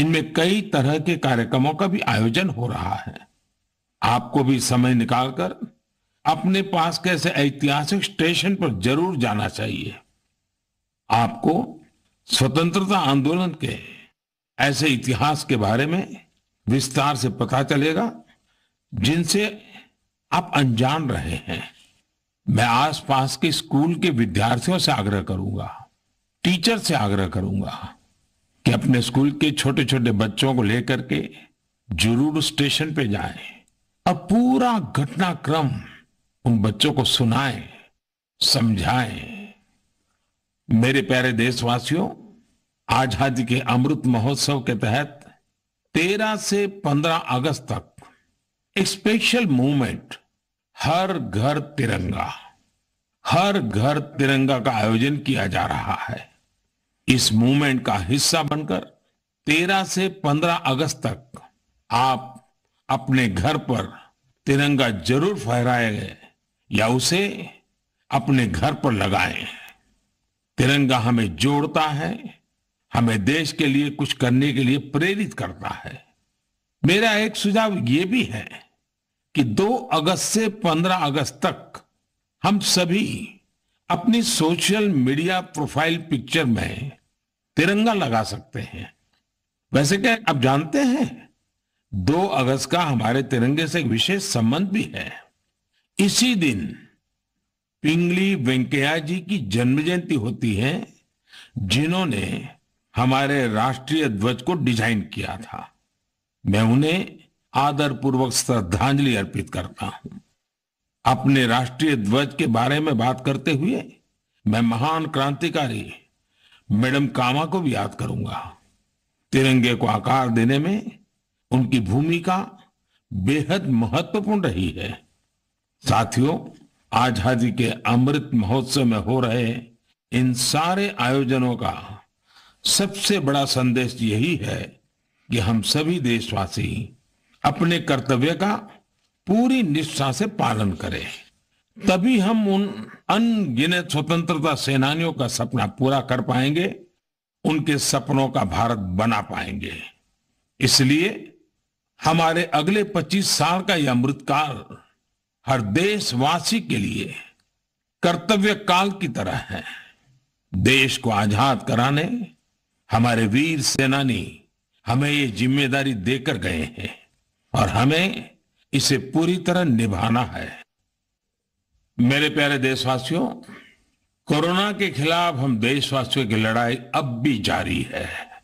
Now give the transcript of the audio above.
इनमें कई तरह के कार्यक्रमों का भी आयोजन हो रहा है आपको भी समय निकालकर अपने पास के ऐसे ऐतिहासिक स्टेशन पर जरूर जाना चाहिए आपको स्वतंत्रता आंदोलन के ऐसे इतिहास के बारे में विस्तार से पता चलेगा जिनसे आप अनजान रहे हैं मैं आसपास के स्कूल के विद्यार्थियों से आग्रह करूंगा टीचर से आग्रह करूंगा अपने स्कूल के छोटे छोटे बच्चों को लेकर के जरूर स्टेशन पे जाए और पूरा घटनाक्रम उन बच्चों को सुनाए समझाए मेरे प्यारे देशवासियों आजादी के अमृत महोत्सव के तहत 13 से 15 अगस्त तक एक स्पेशल मूवमेंट हर घर तिरंगा हर घर तिरंगा का आयोजन किया जा रहा है इस मूवमेंट का हिस्सा बनकर 13 से 15 अगस्त तक आप अपने घर पर तिरंगा जरूर फहराएं या उसे अपने घर पर लगाएं। तिरंगा हमें जोड़ता है हमें देश के लिए कुछ करने के लिए प्रेरित करता है मेरा एक सुझाव ये भी है कि 2 अगस्त से 15 अगस्त तक हम सभी अपनी सोशल मीडिया प्रोफाइल पिक्चर में तिरंगा लगा सकते हैं वैसे क्या आप जानते हैं दो अगस्त का हमारे तिरंगे से एक विशेष संबंध भी है इसी दिन पिंगली वेंकैया जी की जन्म जयंती होती है जिन्होंने हमारे राष्ट्रीय ध्वज को डिजाइन किया था मैं उन्हें आदर पूर्वक श्रद्धांजलि अर्पित करता हूं अपने राष्ट्रीय ध्वज के बारे में बात करते हुए मैं महान क्रांतिकारी मैडम कामा को भी याद करूंगा तिरंगे को आकार देने में उनकी भूमिका बेहद महत्वपूर्ण रही है साथियों आजादी के अमृत महोत्सव में हो रहे इन सारे आयोजनों का सबसे बड़ा संदेश यही है कि हम सभी देशवासी अपने कर्तव्य का पूरी निष्ठा से पालन करें तभी हम उन अनगिनत स्वतंत्रता सेनानियों का सपना पूरा कर पाएंगे उनके सपनों का भारत बना पाएंगे इसलिए हमारे अगले 25 साल का यह अमृतकाल हर देशवासी के लिए कर्तव्य काल की तरह है देश को आजाद कराने हमारे वीर सेनानी हमें ये जिम्मेदारी देकर गए हैं और हमें इसे पूरी तरह निभाना है मेरे प्यारे देशवासियों कोरोना के खिलाफ हम देशवासियों की लड़ाई अब भी जारी है